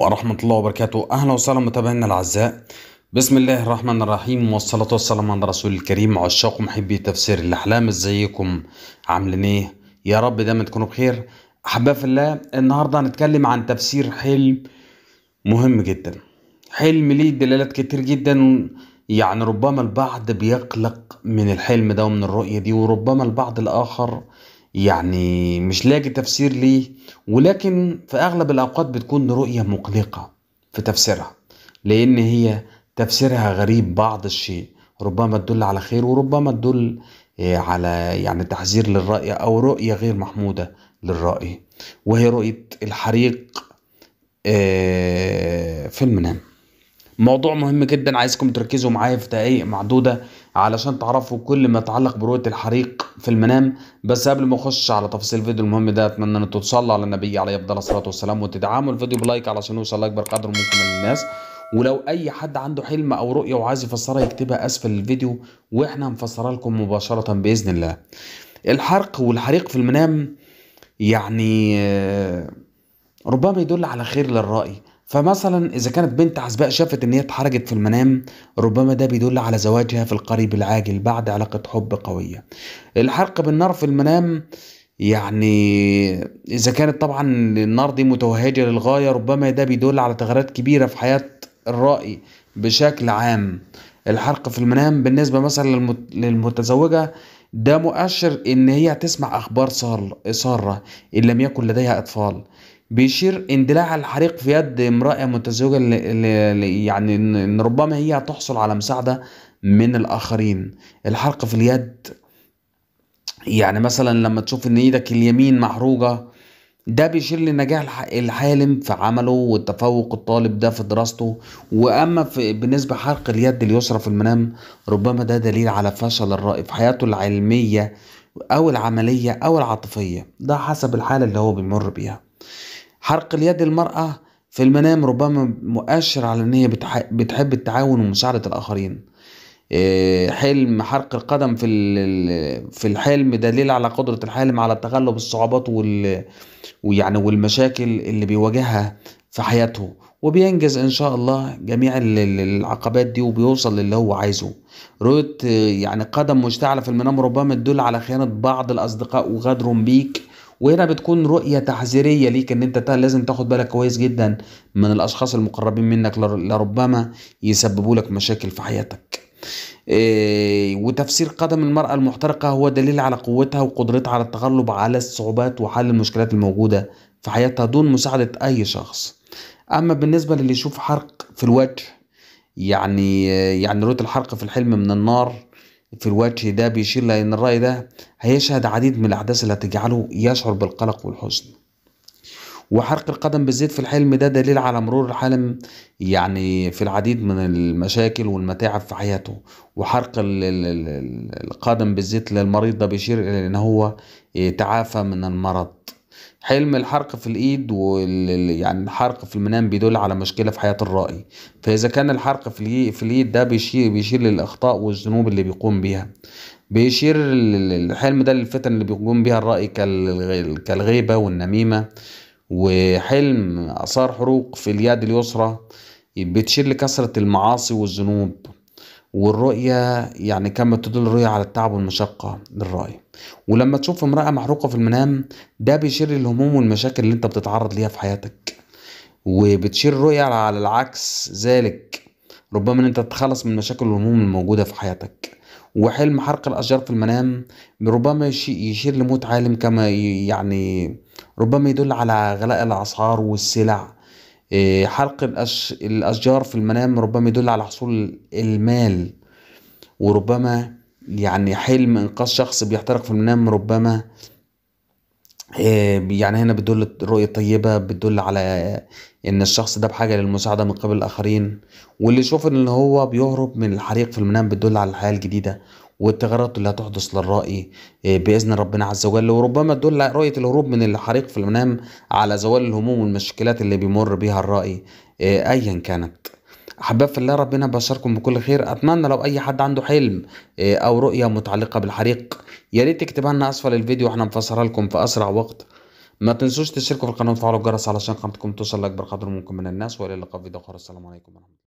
ورحمة الله وبركاته أهلا وسهلا متابعينا الأعزاء بسم الله الرحمن الرحيم والصلاة والسلام على رسول الكريم عشاق محبي تفسير الأحلام ازيكم عاملين ايه يا رب دايما تكونوا بخير أحباب في الله النهاردة هنتكلم عن تفسير حلم مهم جدا حلم ليه دلالات كتير جدا يعني ربما البعض بيقلق من الحلم ده ومن الرؤية دي وربما البعض الآخر آه يعني مش لاقي تفسير ليه ولكن في أغلب الأوقات بتكون رؤية مقلقة في تفسيرها لأن هي تفسيرها غريب بعض الشيء ربما تدل على خير وربما تدل آه، على يعني تحذير للرأي أو رؤية غير محمودة للرأي وهي رؤية الحريق آه، في المنام موضوع مهم جدا عايزكم تركزوا معايا في دقايق معدودة علشان تعرفوا كل ما يتعلق برؤية الحريق في المنام بس قبل ما اخش على تفاصيل الفيديو المهم ده اتمنى ان تصلوا على النبي عليه افضل الصلاه والسلام وتدعموا الفيديو بلايك علشان يوصل لاكبر قدر ممكن من الناس ولو اي حد عنده حلم او رؤيه وعايز يفسرها يكتبها اسفل الفيديو واحنا هنفسرها لكم مباشره باذن الله الحرق والحريق في المنام يعني آه، ربما يدل على خير للرأي فمثلا إذا كانت بنت عزباء شافت إن هي اتحرجت في المنام ربما ده بيدل على زواجها في القريب العاجل بعد علاقة حب قوية الحرق بالنار في المنام يعني إذا كانت طبعا النار دي متوهجة للغاية ربما ده بيدل على تغيرات كبيرة في حياة الرأي بشكل عام الحرق في المنام بالنسبة مثلا للمتزوجة ده مؤشر إن هي هتسمع أخبار سارة إن لم يكن لديها أطفال بيشير اندلاع الحريق في يد امرأة متزوجة يعني ان ربما هي هتحصل على مساعدة من الاخرين الحرق في اليد يعني مثلا لما تشوف ان ايدك اليمين محروقة ده بيشير لنجاح الحالم في عمله والتفوق الطالب ده في دراسته واما في بالنسبه حرق اليد اليسرى في المنام ربما ده دليل على فشل الرائي في حياته العلميه او العمليه او العاطفيه ده حسب الحاله اللي هو بيمر بيها حرق اليد المرأة في المنام ربما مؤشر على ان هي بتحب التعاون ومساعدة الاخرين آه، حلم حرق القدم في في الحلم دليل على قدرة الحالم على تغلب الصعوبات وال ويعني والمشاكل اللي بيواجهها في حياته وبينجز ان شاء الله جميع العقبات دي وبيوصل للي هو عايزه رؤية آه، يعني قدم مشتعلة في المنام ربما تدل على خيانة بعض الاصدقاء وغدرهم بيك وهنا بتكون رؤية تحذيرية ليك ان انت لازم تاخد بالك كويس جدا من الاشخاص المقربين منك لربما يسببوا لك مشاكل في حياتك إيه وتفسير قدم المرأة المحترقة هو دليل على قوتها وقدرتها على التغلب على الصعوبات وحل المشكلات الموجودة في حياتها دون مساعدة أي شخص أما بالنسبة للي يشوف حرق في الوجه يعني آه، يعني رؤية الحرق في الحلم من النار في الوجه ده بيشير لأن الرأي ده هيشهد عديد من الأحداث اللي هتجعله يشعر بالقلق والحزن وحرق القدم بالزيت في الحلم ده دليل على مرور الحلم يعني في العديد من المشاكل والمتاعب في حياته وحرق القدم بالزيت للمريض ده بيشير إلى أن هو إيه، تعافى من المرض حلم الحرق في الإيد وال... يعني الحرق في المنام بيدل على مشكلة في حياة الراي فإذا كان الحرق في, الي... في الإيد ده بيشير, بيشير للأخطاء والذنوب اللي بيقوم بيها بيشير الحلم ده للفتن اللي بيقوم بيها الرأي كالغيبة والنميمة وحلم آثار حروق في اليد اليسرى بتشير لكثرة المعاصي والذنوب والرؤية يعني كما تدل الرؤية على التعب والمشقة للرأي ولما تشوف امرأة محروقة في المنام ده بيشير للهموم والمشاكل اللي انت بتتعرض ليها في حياتك وبتشير الرؤية على العكس ذلك ربما ان انت تتخلص من مشاكل الهموم الموجودة في حياتك وحلم حرق الأشجار في المنام ربما يشير لموت عالم كما يعني ربما يدل على غلاء الأسعار والسلع إيه، حرق الأشجار في المنام ربما يدل على حصول المال وربما يعني حلم إنقاذ شخص بيحترق في المنام ربما إيه، يعني هنا بتدل الرؤية الطيبة بتدل على إن الشخص ده بحاجة للمساعدة من قبل الآخرين واللي يشوف إن هو بيهرب من الحريق في المنام بتدل على الحياة الجديدة والتغيرات اللي هتحدث للرأي آه، بإذن ربنا عز وجل وربما تدل رؤية الهروب من الحريق في المنام على زوال الهموم والمشكلات اللي بيمر بها الرأي آه، أيا كانت احباب في الله ربنا بشركم بكل خير اتمنى لو اي حد عنده حلم آه، او رؤيه متعلقه بالحريق يا ريت تكتبها لنا اسفل الفيديو واحنا نفسرها لكم في اسرع وقت ما تنسوش تشتركوا في القناه وتفعلوا الجرس علشان قناتكم توصل لاكبر قدر ممكن من الناس والى اللقاء في فيديو اخر السلام عليكم ورحمه الله